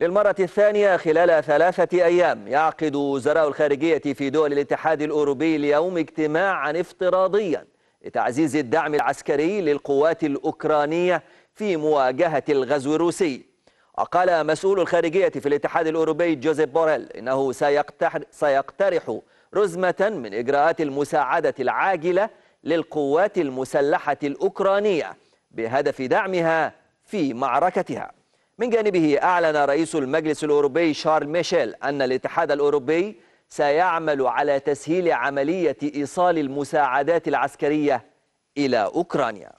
للمرة الثانية خلال ثلاثة أيام يعقد وزراء الخارجية في دول الاتحاد الأوروبي اليوم اجتماعا افتراضيا لتعزيز الدعم العسكري للقوات الأوكرانية في مواجهة الغزو الروسي وقال مسؤول الخارجية في الاتحاد الأوروبي جوزيف بوريل إنه سيقترح رزمة من إجراءات المساعدة العاجلة للقوات المسلحة الأوكرانية بهدف دعمها في معركتها من جانبه أعلن رئيس المجلس الأوروبي شارل ميشيل أن الاتحاد الأوروبي سيعمل على تسهيل عملية إيصال المساعدات العسكرية إلى أوكرانيا